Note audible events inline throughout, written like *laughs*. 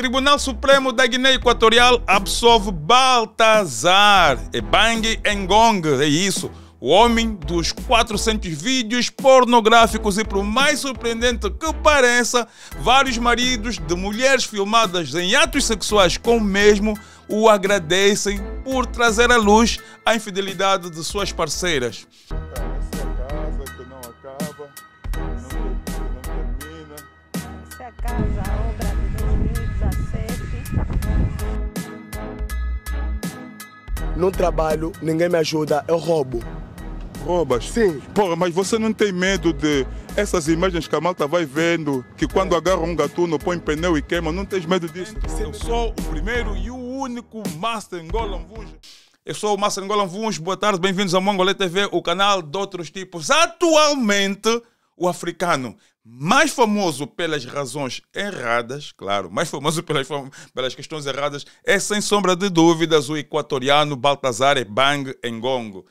Tribunal Supremo da Guiné Equatorial absolve Baltazar Ebang Engong, é isso, o homem dos 400 vídeos pornográficos e, por mais surpreendente que pareça, vários maridos de mulheres filmadas em atos sexuais com o mesmo o agradecem por trazer à luz a infidelidade de suas parceiras. Essa é casa que não acaba, não, não termina. Essa é casa. No trabalho, ninguém me ajuda, eu roubo. Roubas? Sim. Porra, mas você não tem medo de essas imagens que a malta vai vendo, que quando é. agarra um gatuno, põe pneu e queima, não tens medo disso? Eu sou o primeiro e o único Master Ngolan Vunge. Eu sou o Master Ngolan Vunge, boa tarde, bem-vindos ao Mongolê TV, o canal de outros tipos. Atualmente, o africano mais famoso pelas razões erradas, claro, mais famoso *laughs* pelas, pelas questões erradas, é sem sombra de dúvidas o equatoriano Baltazar Bang Ngongo.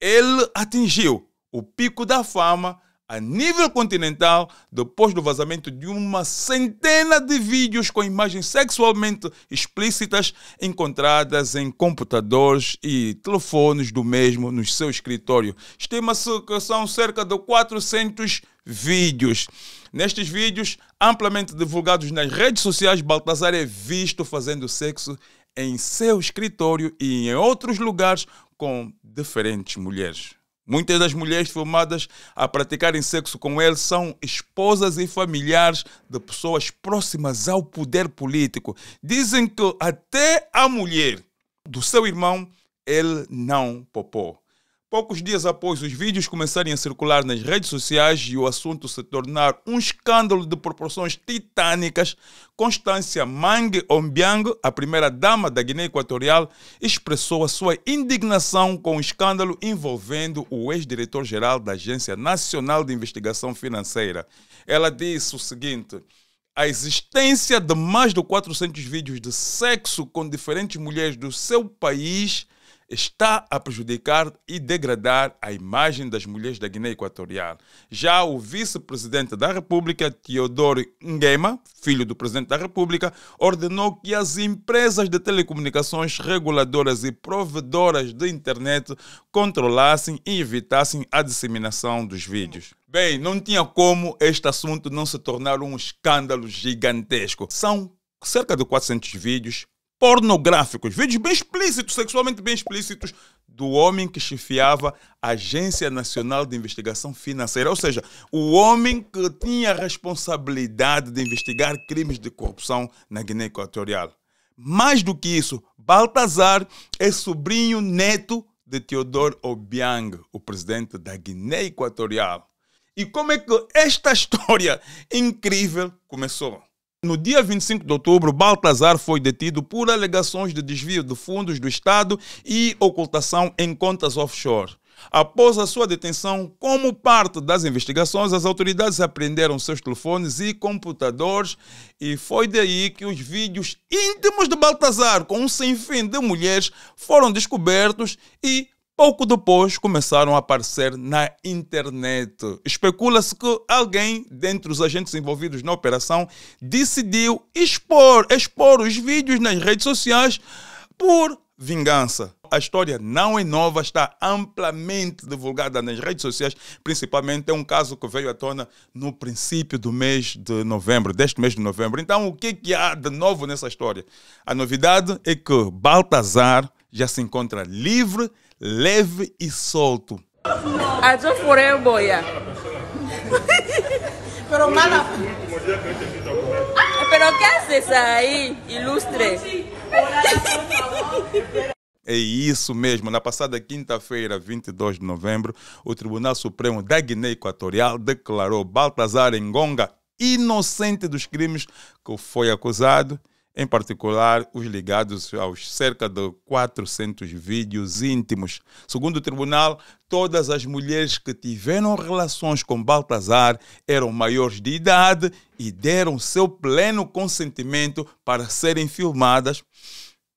Ele atingiu o pico da fama a nível continental depois do vazamento de uma centena de vídeos com imagens sexualmente explícitas encontradas em computadores e telefones do mesmo no seu escritório. Estima-se que são cerca de 400 vídeos. Nestes vídeos, amplamente divulgados nas redes sociais, Baltazar é visto fazendo sexo em seu escritório e em outros lugares com diferentes mulheres. Muitas das mulheres filmadas a praticarem sexo com ele são esposas e familiares de pessoas próximas ao poder político. Dizem que até a mulher do seu irmão ele não popou. Poucos dias após os vídeos começarem a circular nas redes sociais e o assunto se tornar um escândalo de proporções titânicas, Constância Mang Ombiang, a primeira-dama da Guiné Equatorial, expressou a sua indignação com o escândalo envolvendo o ex-diretor-geral da Agência Nacional de Investigação Financeira. Ela disse o seguinte a existência de mais de 400 vídeos de sexo com diferentes mulheres do seu país está a prejudicar e degradar a imagem das mulheres da Guiné Equatorial. Já o vice-presidente da República, Teodoro Nguema, filho do presidente da República, ordenou que as empresas de telecomunicações reguladoras e provedoras de internet controlassem e evitassem a disseminação dos vídeos. Bem, não tinha como este assunto não se tornar um escândalo gigantesco. São cerca de 400 vídeos pornográficos, vídeos bem explícitos, sexualmente bem explícitos, do homem que chefiava a Agência Nacional de Investigação Financeira, ou seja, o homem que tinha a responsabilidade de investigar crimes de corrupção na Guiné Equatorial. Mais do que isso, Baltazar é sobrinho neto de Theodore Obiang, o presidente da Guiné Equatorial. E como é que esta *laughs* história incrível começou? No dia 25 de outubro, Baltazar foi detido por alegações de desvio de fundos do Estado e ocultação em contas offshore. Após a sua detenção, como parte das investigações, as autoridades apreenderam seus telefones e computadores e foi daí que os vídeos íntimos de Baltazar com um sem fim de mulheres foram descobertos e Pouco depois começaram a aparecer na internet. Especula-se que alguém dentre os agentes envolvidos na operação decidiu expor, expor os vídeos nas redes sociais por vingança. A história não é nova, está amplamente divulgada nas redes sociais, principalmente é um caso que veio à tona no princípio do mês de novembro, deste mês de novembro. Então, o que, é que há de novo nessa história? A novidade é que Baltazar já se encontra livre leve e solto. Ajo furei boia. Pero mala. Pero que haces aí, ilustre? É isso mesmo. Na passada quinta-feira, 22 de novembro, o Tribunal Supremo da Guiné Equatorial declarou Baltazar Ngonga inocente dos crimes que foi acusado em particular os ligados aos cerca de 400 vídeos íntimos. Segundo o tribunal, todas as mulheres que tiveram relações com Baltazar eram maiores de idade e deram seu pleno consentimento para serem filmadas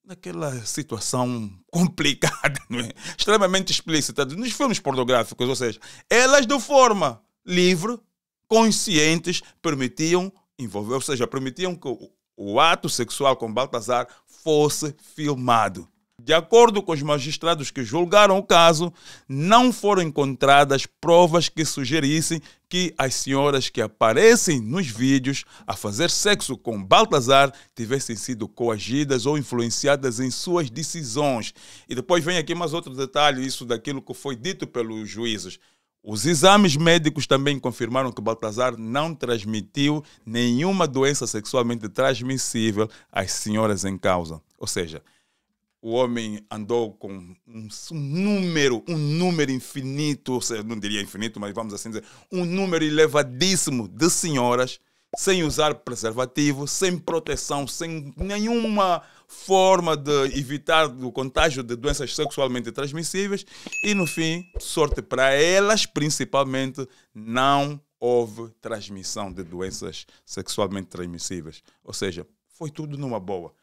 naquela situação *laughs* complicada, é? extremamente explícita, nos filmes pornográficos, ou seja, elas de forma livre, conscientes, permitiam envolver, ou seja, permitiam que o ato sexual com Baltazar fosse filmado. De acordo com os magistrados que julgaram o caso, não foram encontradas provas que sugerissem que as senhoras que aparecem nos vídeos a fazer sexo com Baltazar tivessem sido coagidas ou influenciadas em suas decisões. E depois vem aqui mais outro detalhe, isso daquilo que foi dito pelos juízes. Os exames médicos também confirmaram que Baltazar não transmitiu nenhuma doença sexualmente transmissível às senhoras em causa. Ou seja, o homem andou com um número, um número infinito, seja, não diria infinito, mas vamos assim dizer, um número elevadíssimo de senhoras sem usar preservativo, sem proteção, sem nenhuma forma de evitar o contágio de doenças sexualmente transmissíveis e, no fim, sorte para elas, principalmente, não houve transmissão de doenças sexualmente transmissíveis. Ou seja, foi tudo numa boa.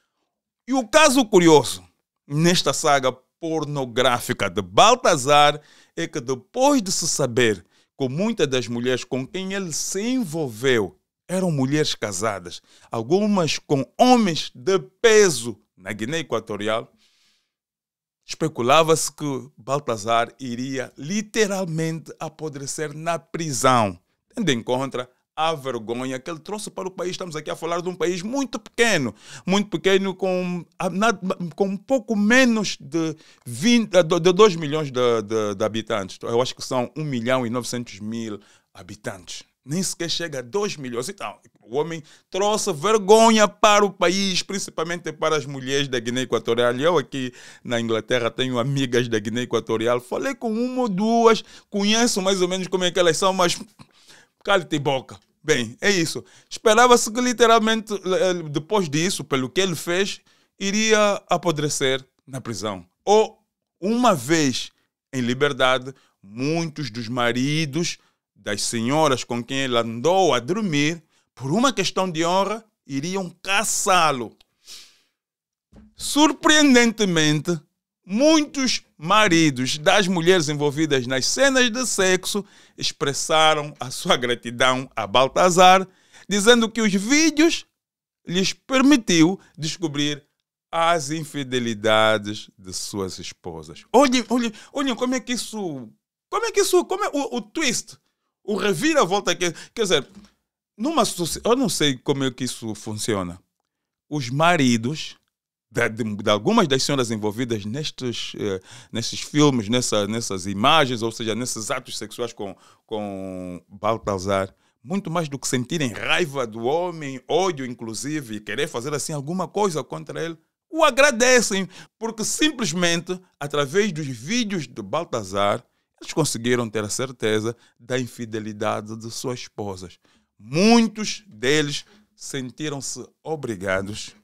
E o caso curioso nesta saga pornográfica de Baltazar é que depois de se saber que muitas das mulheres com quem ele se envolveu eram mulheres casadas, algumas com homens de peso na Guiné Equatorial. Especulava-se que Baltazar iria literalmente apodrecer na prisão, tendo em conta a vergonha que ele trouxe para o país. Estamos aqui a falar de um país muito pequeno, muito pequeno, com, ah, com pouco menos de, 20, de 2 milhões de, de, de habitantes. Eu acho que são 1 milhão e 900 mil habitantes nem sequer chega a 2 milhões. Então, o homem trouxe vergonha para o país, principalmente para as mulheres da Guiné Equatorial. Eu aqui na Inglaterra tenho amigas da Guiné Equatorial. Falei com uma ou duas, conheço mais ou menos como é que elas são, mas cale-te boca. Bem, é isso. Esperava-se que literalmente, eh, eh, depois disso, pelo que ele fez, iria apodrecer na prisão. Ou, uma vez em liberdade, muitos dos maridos das senhoras com quem ele andou a dormir, por uma questão de honra, iriam caçá-lo. Surpreendentemente, muitos maridos das mulheres envolvidas nas cenas de sexo expressaram a sua gratidão a Baltazar, dizendo que os vídeos lhes permitiu descobrir as infidelidades de suas esposas. Olhem, olhem, olhem como é que isso, como é que isso, como é o, o twist o reviravolta é que. Quer dizer, numa sociedade. Eu não sei como é que isso funciona. Os maridos de, de, de algumas das senhoras envolvidas nestes, eh, nestes filmes, nessa, nessas imagens, ou seja, nesses atos sexuais com, com Baltazar, muito mais do que sentirem raiva do homem, ódio inclusive, e querer fazer assim alguma coisa contra ele, o agradecem, porque simplesmente, através dos vídeos de Baltazar, eles conseguiram ter a certeza da infidelidade de suas esposas. Muitos deles sentiram-se obrigados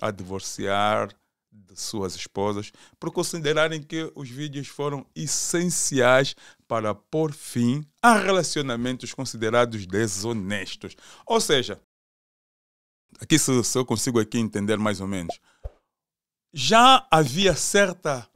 a divorciar de suas esposas por considerarem que os vídeos foram essenciais para pôr fim a relacionamentos considerados desonestos. Ou seja, aqui se, se eu consigo aqui entender mais ou menos, já havia certa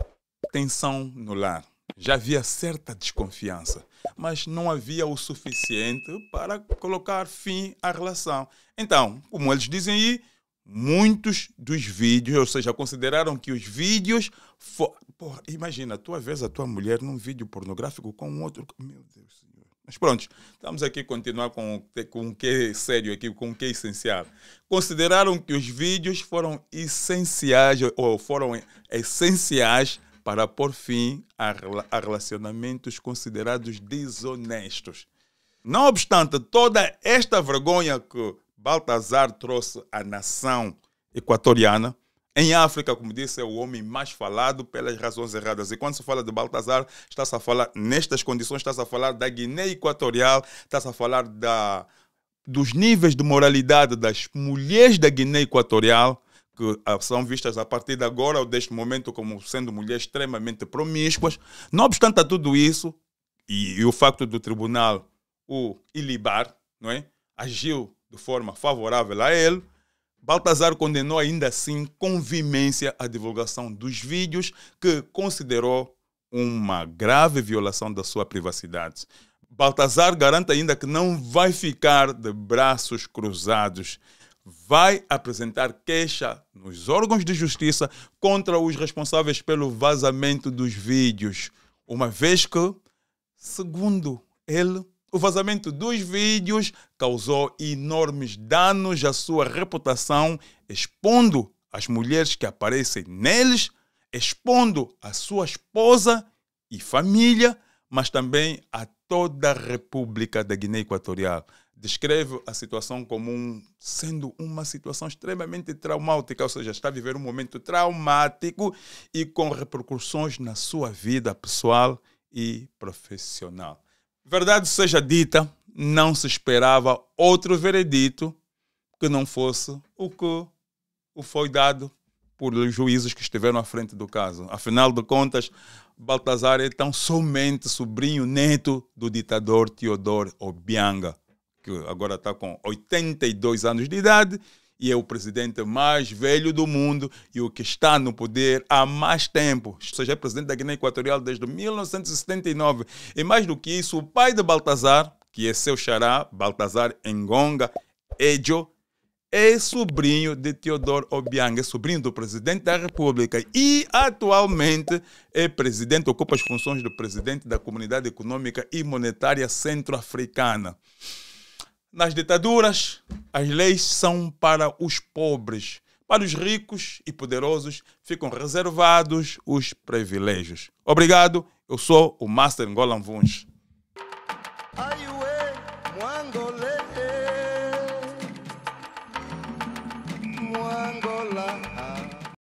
tensão no lar. Já havia certa desconfiança, mas não havia o suficiente para colocar fim à relação. Então, como eles dizem aí, muitos dos vídeos, ou seja, consideraram que os vídeos. For... Porra, imagina, tu vez a tua mulher num vídeo pornográfico com um outro. Meu Deus, Senhor. Mas pronto, estamos aqui a continuar com, com o que é sério aqui, com o que é essencial. Consideraram que os vídeos foram essenciais ou foram essenciais para pôr fim a, a relacionamentos considerados desonestos. Não obstante toda esta vergonha que Baltazar trouxe à nação equatoriana, em África, como disse, é o homem mais falado pelas razões erradas. E quando se fala de Baltazar, está a falar, nestas condições, está-se a falar da Guiné Equatorial, está-se a falar da, dos níveis de moralidade das mulheres da Guiné Equatorial, que ah, são vistas a partir de agora ou deste momento como sendo mulheres extremamente promíscuas. Não obstante a tudo isso, e, e, o facto do tribunal o ilibar, não é? agiu de forma favorável a ele, Baltazar condenou ainda assim com vimência a divulgação dos vídeos que considerou uma grave violação da sua privacidade. Baltazar garanta ainda que não vai ficar de braços cruzados vai apresentar queixa nos órgãos de justiça contra os responsáveis pelo vazamento dos vídeos, uma vez que, segundo ele, o vazamento dos vídeos causou enormes danos à sua reputação, expondo as mulheres que aparecem neles, expondo a sua esposa e família, mas também a toda a República da Guiné Equatorial descreve a situação como um, sendo uma situação extremamente traumática, ou seja, está a viver um momento traumático e com repercussões na sua vida pessoal e profissional. Verdade seja dita, não se esperava outro veredito que não fosse o que o foi dado por juízes que estiveram à frente do caso. Afinal de contas, Baltazar é tão somente sobrinho neto do ditador Teodoro Obianga que agora está com 82 anos de idade e é o presidente mais velho do mundo e o que está no poder há mais tempo. Ou seja, é presidente da Guiné Equatorial desde 1979. E mais do que isso, o pai de Baltazar, que é seu xará, Baltazar Engonga Edjo, é sobrinho de Teodoro Obiang, é sobrinho do presidente da República e atualmente é presidente, ocupa as funções de presidente da Comunidade Econômica e Monetária Centro-Africana. Nas ditaduras, as leis são para os pobres. Para os ricos e poderosos ficam reservados os privilégios. Obrigado, eu sou o Master Ngolan Vunch.